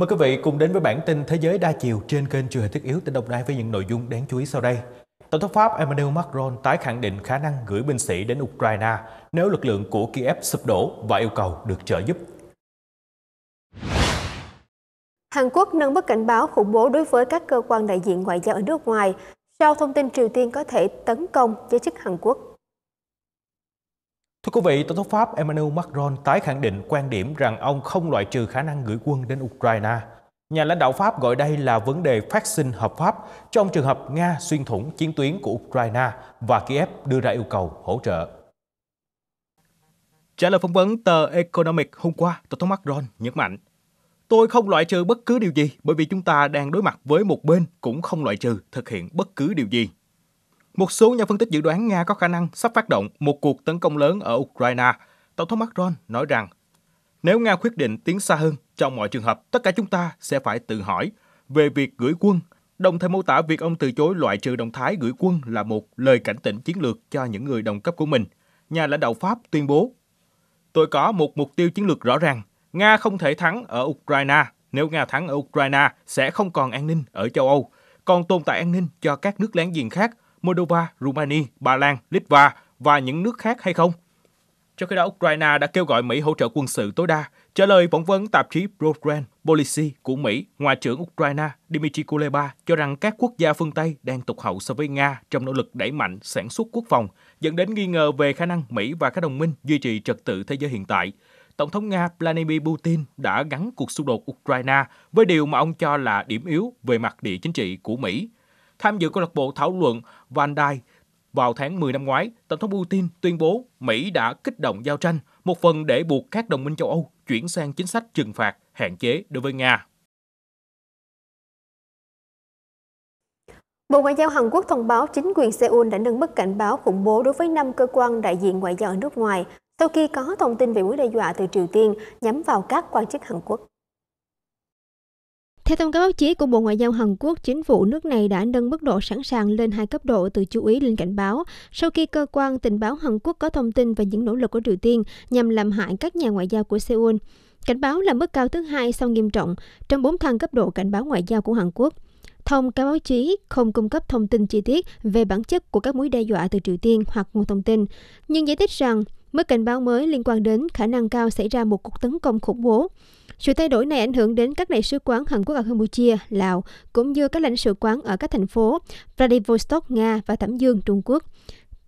Mời quý vị cùng đến với bản tin Thế giới đa chiều trên kênh truyền hình thiết yếu tỉnh Đồng Nai với những nội dung đáng chú ý sau đây. Tổng thống Pháp Emmanuel Macron tái khẳng định khả năng gửi binh sĩ đến Ukraine nếu lực lượng của Kiev sụp đổ và yêu cầu được trợ giúp. Hàn Quốc nâng mức cảnh báo khủng bố đối với các cơ quan đại diện ngoại giao ở nước ngoài sau thông tin Triều Tiên có thể tấn công giới chức Hàn Quốc. Thưa quý vị, Tổng thống Pháp Emmanuel Macron tái khẳng định quan điểm rằng ông không loại trừ khả năng gửi quân đến Ukraine. Nhà lãnh đạo Pháp gọi đây là vấn đề phát sinh hợp pháp trong trường hợp Nga xuyên thủng chiến tuyến của Ukraine và Kiev đưa ra yêu cầu hỗ trợ. Trả lời phỏng vấn tờ Economic hôm qua, Tổng thống Macron nhấn mạnh Tôi không loại trừ bất cứ điều gì bởi vì chúng ta đang đối mặt với một bên cũng không loại trừ thực hiện bất cứ điều gì. Một số nhà phân tích dự đoán Nga có khả năng sắp phát động một cuộc tấn công lớn ở Ukraine. Tổng thống Macron nói rằng, nếu Nga quyết định tiến xa hơn, trong mọi trường hợp, tất cả chúng ta sẽ phải tự hỏi về việc gửi quân, đồng thời mô tả việc ông từ chối loại trừ động thái gửi quân là một lời cảnh tỉnh chiến lược cho những người đồng cấp của mình. Nhà lãnh đạo Pháp tuyên bố, tôi có một mục tiêu chiến lược rõ ràng, Nga không thể thắng ở Ukraine. Nếu Nga thắng ở Ukraine, sẽ không còn an ninh ở châu Âu, còn tồn tại an ninh cho các nước láng giềng khác – Moldova, Romania, Ba Lan, Litva và những nước khác hay không? Trong khi đó, Ukraine đã kêu gọi Mỹ hỗ trợ quân sự tối đa. Trả lời phỏng vấn tạp chí Progress Policy của Mỹ, Ngoại trưởng Ukraine Dmitry Kuleba cho rằng các quốc gia phương Tây đang tụt hậu so với Nga trong nỗ lực đẩy mạnh sản xuất quốc phòng, dẫn đến nghi ngờ về khả năng Mỹ và các đồng minh duy trì trật tự thế giới hiện tại. Tổng thống Nga Vladimir Putin đã gắn cuộc xung đột Ukraine với điều mà ông cho là điểm yếu về mặt địa chính trị của Mỹ tham dự câu lạc bộ thảo luận Van Dai. Vào tháng 10 năm ngoái, Tổng thống Putin tuyên bố Mỹ đã kích động giao tranh, một phần để buộc các đồng minh châu Âu chuyển sang chính sách trừng phạt, hạn chế đối với Nga. Bộ Ngoại giao Hàn Quốc thông báo chính quyền Seoul đã nâng mức cảnh báo khủng bố đối với 5 cơ quan đại diện ngoại giao ở nước ngoài sau khi có thông tin về mối đe dọa từ Triều Tiên nhắm vào các quan chức Hàn Quốc. Theo thông cáo báo chí của Bộ Ngoại giao Hàn Quốc, chính phủ nước này đã nâng mức độ sẵn sàng lên hai cấp độ từ chú ý lên cảnh báo sau khi cơ quan tình báo Hàn Quốc có thông tin về những nỗ lực của Triều Tiên nhằm làm hại các nhà ngoại giao của Seoul. Cảnh báo là mức cao thứ hai sau nghiêm trọng trong bốn thang cấp độ cảnh báo ngoại giao của Hàn Quốc. Thông cáo báo chí không cung cấp thông tin chi tiết về bản chất của các mối đe dọa từ Triều Tiên hoặc nguồn thông tin, nhưng giải thích rằng Mức cảnh báo mới liên quan đến khả năng cao xảy ra một cuộc tấn công khủng bố. Sự thay đổi này ảnh hưởng đến các đại sứ quán Hàn Quốc ở Campuchia, Lào, cũng như các lãnh sự quán ở các thành phố Vladivostok, Nga và Thẩm Dương, Trung Quốc.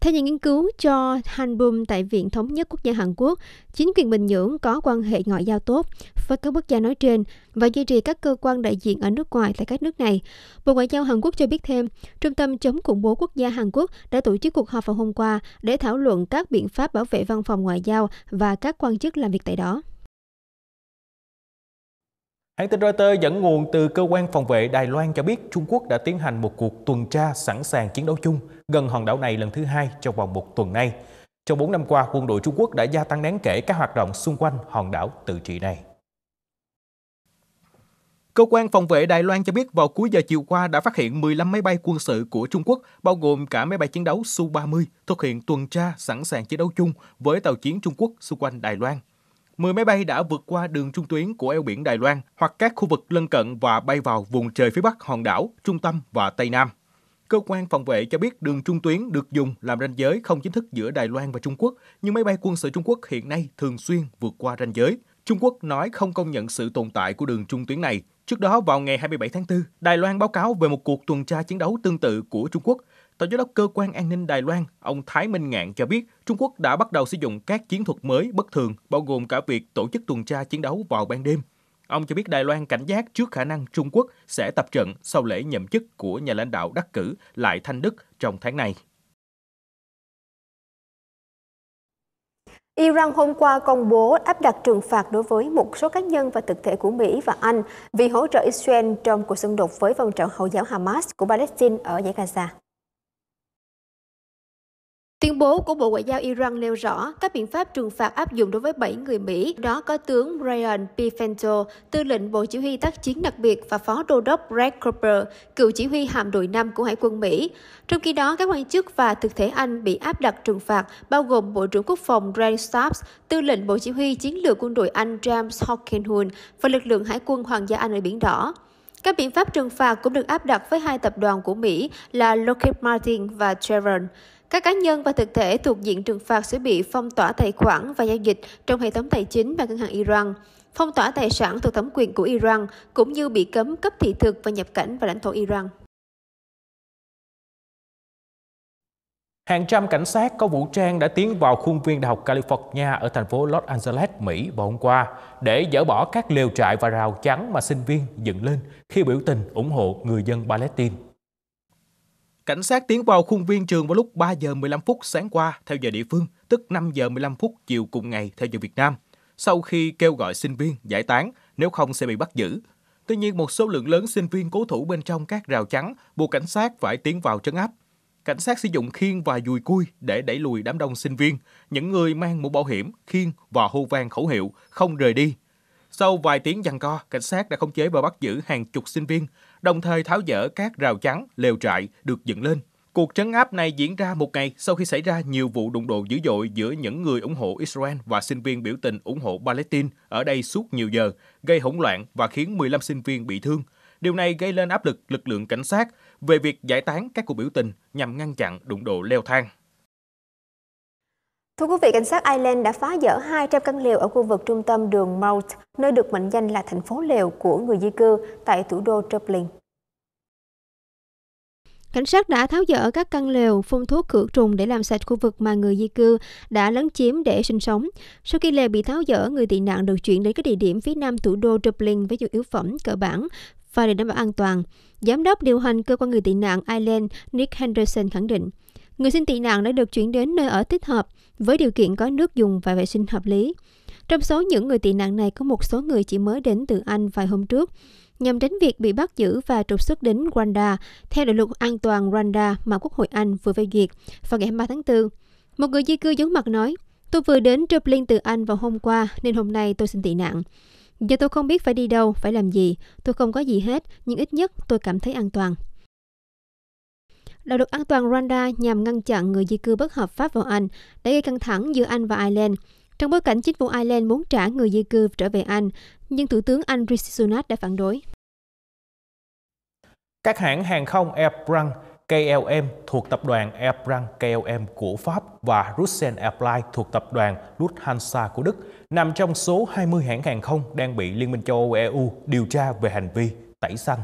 Theo nhà nghiên cứu cho Hanbum tại Viện Thống nhất Quốc gia Hàn Quốc, chính quyền Bình Nhưỡng có quan hệ ngoại giao tốt với các quốc gia nói trên và duy trì các cơ quan đại diện ở nước ngoài tại các nước này. Bộ Ngoại giao Hàn Quốc cho biết thêm, Trung tâm chống khủng bố quốc gia Hàn Quốc đã tổ chức cuộc họp vào hôm qua để thảo luận các biện pháp bảo vệ văn phòng ngoại giao và các quan chức làm việc tại đó. Hãng tin Reuters dẫn nguồn từ cơ quan phòng vệ Đài Loan cho biết Trung Quốc đã tiến hành một cuộc tuần tra sẵn sàng chiến đấu chung gần hòn đảo này lần thứ hai trong vòng một tuần nay. Trong 4 năm qua, quân đội Trung Quốc đã gia tăng đáng kể các hoạt động xung quanh hòn đảo tự trị này. Cơ quan phòng vệ Đài Loan cho biết vào cuối giờ chiều qua đã phát hiện 15 máy bay quân sự của Trung Quốc, bao gồm cả máy bay chiến đấu Su-30, thực hiện tuần tra sẵn sàng chiến đấu chung với tàu chiến Trung Quốc xung quanh Đài Loan. 10 máy bay đã vượt qua đường trung tuyến của eo biển Đài Loan hoặc các khu vực lân cận và bay vào vùng trời phía bắc hòn đảo, trung tâm và Tây Nam. Cơ quan phòng vệ cho biết đường trung tuyến được dùng làm ranh giới không chính thức giữa Đài Loan và Trung Quốc, nhưng máy bay quân sự Trung Quốc hiện nay thường xuyên vượt qua ranh giới. Trung Quốc nói không công nhận sự tồn tại của đường trung tuyến này. Trước đó vào ngày 27 tháng 4, Đài Loan báo cáo về một cuộc tuần tra chiến đấu tương tự của Trung Quốc Tổng giám đốc cơ quan an ninh Đài Loan, ông Thái Minh Ngạn cho biết, Trung Quốc đã bắt đầu sử dụng các chiến thuật mới bất thường, bao gồm cả việc tổ chức tuần tra chiến đấu vào ban đêm. Ông cho biết Đài Loan cảnh giác trước khả năng Trung Quốc sẽ tập trận sau lễ nhậm chức của nhà lãnh đạo đắc cử Lại Thanh Đức trong tháng này. Iran hôm qua công bố áp đặt trừng phạt đối với một số cá nhân và thực thể của Mỹ và Anh vì hỗ trợ Israel trong cuộc xung đột với phong trào Hồi giáo Hamas của Palestine ở giải Gaza. Tuyên bố của Bộ Ngoại giao Iran nêu rõ các biện pháp trừng phạt áp dụng đối với 7 người Mỹ, đó có tướng Brian P. Fento, tư lệnh Bộ Chỉ huy tác chiến đặc biệt và Phó Đô đốc Brad Cooper, cựu chỉ huy hạm đội 5 của Hải quân Mỹ. Trong khi đó, các quan chức và thực thể Anh bị áp đặt trừng phạt, bao gồm Bộ trưởng Quốc phòng Ray Stubbs, tư lệnh Bộ Chỉ huy Chiến lược quân đội Anh James Hockenhun và lực lượng Hải quân Hoàng gia Anh ở Biển Đỏ. Các biện pháp trừng phạt cũng được áp đặt với hai tập đoàn của Mỹ là Lockheed Martin và Chevron. Các cá nhân và thực thể thuộc diện trừng phạt sẽ bị phong tỏa tài khoản và giao dịch trong hệ thống tài chính và ngân hàng Iran, phong tỏa tài sản thuộc thẩm quyền của Iran, cũng như bị cấm cấp thị thực và nhập cảnh vào lãnh thổ Iran. Hàng trăm cảnh sát có vũ trang đã tiến vào khuôn viên Đại học California ở thành phố Los Angeles, Mỹ vào hôm qua để dỡ bỏ các lều trại và rào chắn mà sinh viên dựng lên khi biểu tình ủng hộ người dân Palestine. Cảnh sát tiến vào khuôn viên trường vào lúc 3 giờ 15 phút sáng qua theo giờ địa phương, tức 5 giờ 15 phút chiều cùng ngày theo giờ Việt Nam, sau khi kêu gọi sinh viên giải tán, nếu không sẽ bị bắt giữ. Tuy nhiên, một số lượng lớn sinh viên cố thủ bên trong các rào chắn buộc cảnh sát phải tiến vào trấn áp. Cảnh sát sử dụng khiên và dùi cui để đẩy lùi đám đông sinh viên, những người mang mũ bảo hiểm, khiên và hô vang khẩu hiệu không rời đi sau vài tiếng giằng co, cảnh sát đã khống chế và bắt giữ hàng chục sinh viên, đồng thời tháo dỡ các rào chắn, lều trại được dựng lên. Cuộc trấn áp này diễn ra một ngày sau khi xảy ra nhiều vụ đụng độ dữ dội giữa những người ủng hộ Israel và sinh viên biểu tình ủng hộ Palestine ở đây suốt nhiều giờ, gây hỗn loạn và khiến 15 sinh viên bị thương. Điều này gây lên áp lực lực lượng cảnh sát về việc giải tán các cuộc biểu tình nhằm ngăn chặn đụng độ leo thang. Thưa quý vị, cảnh sát Ireland đã phá dỡ 200 căn lều ở khu vực trung tâm đường Mount, nơi được mệnh danh là thành phố lều của người di cư tại thủ đô Dublin. Cảnh sát đã tháo dỡ các căn lều, phun thuốc khử trùng để làm sạch khu vực mà người di cư đã lấn chiếm để sinh sống. Sau khi lều bị tháo dỡ, người tị nạn được chuyển đến các địa điểm phía nam thủ đô Dublin với nhu yếu phẩm cơ bản và để đảm bảo an toàn. Giám đốc điều hành cơ quan người tị nạn Ireland Nick Henderson khẳng định, người xin tị nạn đã được chuyển đến nơi ở thích hợp, với điều kiện có nước dùng và vệ sinh hợp lý. Trong số những người tị nạn này có một số người chỉ mới đến từ Anh vài hôm trước, nhằm tránh việc bị bắt giữ và trục xuất đến Rwanda theo đạo luật an toàn Rwanda mà Quốc hội Anh vừa phê duyệt vào ngày 3 tháng 4. Một người di cư giống mặt nói, tôi vừa đến Dublin từ Anh vào hôm qua nên hôm nay tôi xin tị nạn. Giờ tôi không biết phải đi đâu, phải làm gì, tôi không có gì hết, nhưng ít nhất tôi cảm thấy an toàn. Đạo luật an toàn Rwanda nhằm ngăn chặn người di cư bất hợp pháp vào Anh đã gây căng thẳng giữa Anh và Ireland. Trong bối cảnh chính phủ Ireland muốn trả người di cư trở về Anh, nhưng Thủ tướng Anh Rishi Sunak đã phản đối. Các hãng hàng không Air France KLM thuộc tập đoàn Air France KLM của Pháp và Russian Airlines thuộc tập đoàn Lufthansa của Đức nằm trong số 20 hãng hàng không đang bị Liên minh châu Âu EU điều tra về hành vi tẩy xăng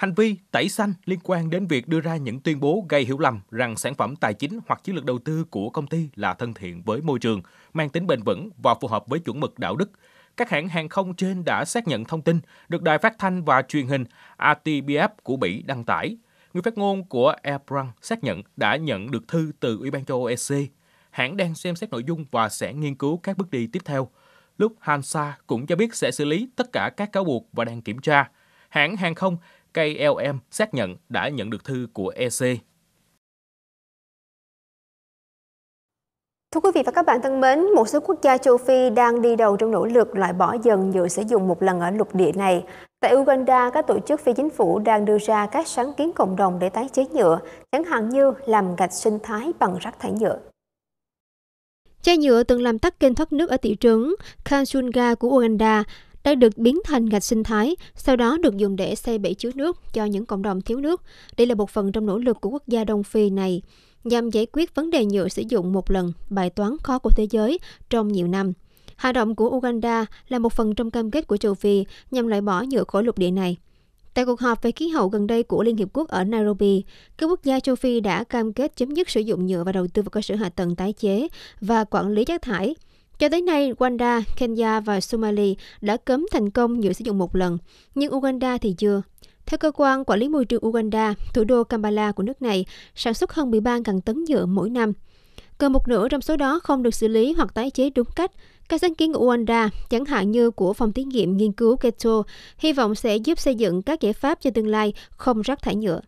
Hành vi tẩy xanh liên quan đến việc đưa ra những tuyên bố gây hiểu lầm rằng sản phẩm tài chính hoặc chiến lược đầu tư của công ty là thân thiện với môi trường, mang tính bền vững và phù hợp với chuẩn mực đạo đức. Các hãng hàng không trên đã xác nhận thông tin được đài phát thanh và truyền hình RTBF của mỹ đăng tải. Người phát ngôn của Air France xác nhận đã nhận được thư từ Ủy ban châu Âu EC. Hãng đang xem xét nội dung và sẽ nghiên cứu các bước đi tiếp theo. Lúc Hansa cũng cho biết sẽ xử lý tất cả các cáo buộc và đang kiểm tra. Hãng hàng không KLM xác nhận đã nhận được thư của EC. Thưa quý vị và các bạn thân mến, một số quốc gia châu Phi đang đi đầu trong nỗ lực loại bỏ dần nhựa sử dụng một lần ở lục địa này. Tại Uganda, các tổ chức phi chính phủ đang đưa ra các sáng kiến cộng đồng để tái chế nhựa, chẳng hạn như làm gạch sinh thái bằng rác thải nhựa. Chai nhựa từng làm tắc kênh thoát nước ở thị trấn Kanchunga của Uganda đã được biến thành gạch sinh thái, sau đó được dùng để xây bể chứa nước cho những cộng đồng thiếu nước. Đây là một phần trong nỗ lực của quốc gia Đông Phi này nhằm giải quyết vấn đề nhựa sử dụng một lần, bài toán khó của thế giới trong nhiều năm. Hành động của Uganda là một phần trong cam kết của châu Phi nhằm loại bỏ nhựa khỏi lục địa này. Tại cuộc họp về khí hậu gần đây của Liên Hiệp Quốc ở Nairobi, các quốc gia châu Phi đã cam kết chấm dứt sử dụng nhựa và đầu tư vào cơ sở hạ tầng tái chế và quản lý chất thải – cho tới nay, Rwanda, Kenya và Somalia đã cấm thành công nhựa sử dụng một lần, nhưng Uganda thì chưa. Theo cơ quan quản lý môi trường Uganda, thủ đô Kampala của nước này sản xuất hơn 13.000 tấn nhựa mỗi năm. Gần một nửa trong số đó không được xử lý hoặc tái chế đúng cách. Các sáng kiến của Uganda, chẳng hạn như của phòng thí nghiệm nghiên cứu Keto, hy vọng sẽ giúp xây dựng các giải pháp cho tương lai không rác thải nhựa.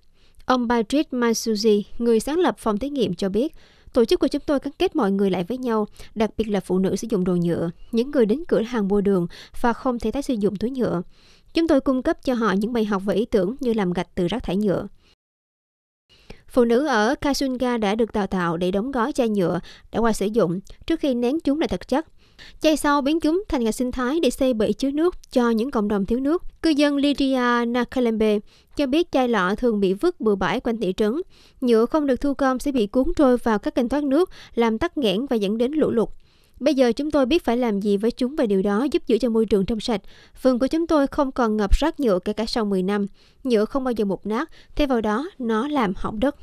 Ông Patrick Masuji, người sáng lập phòng thí nghiệm cho biết, Tổ chức của chúng tôi gắn kết mọi người lại với nhau, đặc biệt là phụ nữ sử dụng đồ nhựa, những người đến cửa hàng mua đường và không thể tái sử dụng túi nhựa. Chúng tôi cung cấp cho họ những bài học và ý tưởng như làm gạch từ rác thải nhựa. Phụ nữ ở Kasunga đã được đào tạo để đóng gói chai nhựa đã qua sử dụng trước khi nén chúng lại thật chắc. Chay sau biến chúng thành nhà sinh thái để xây bể chứa nước cho những cộng đồng thiếu nước. Cư dân Lydia Nakalembe cho biết chai lọ thường bị vứt bừa bãi quanh thị trấn. Nhựa không được thu gom sẽ bị cuốn trôi vào các kênh thoát nước, làm tắc nghẽn và dẫn đến lũ lụt. Bây giờ chúng tôi biết phải làm gì với chúng và điều đó giúp giữ cho môi trường trong sạch. Vườn của chúng tôi không còn ngập rác nhựa kể cả sau 10 năm. Nhựa không bao giờ mục nát, thay vào đó nó làm hỏng đất.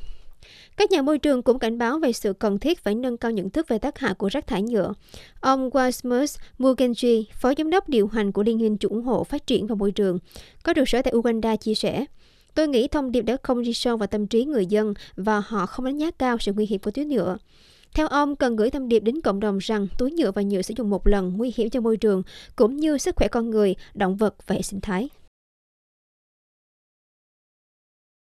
Các nhà môi trường cũng cảnh báo về sự cần thiết phải nâng cao nhận thức về tác hại của rác thải nhựa. Ông Wasmus Mugenji, phó giám đốc điều hành của Liên minh chủ ủng hộ phát triển và môi trường, có trụ sở tại Uganda chia sẻ, Tôi nghĩ thông điệp đã không đi sâu vào tâm trí người dân và họ không đánh giá cao sự nguy hiểm của túi nhựa. Theo ông, cần gửi thông điệp đến cộng đồng rằng túi nhựa và nhựa sử dụng một lần nguy hiểm cho môi trường, cũng như sức khỏe con người, động vật và hệ sinh thái.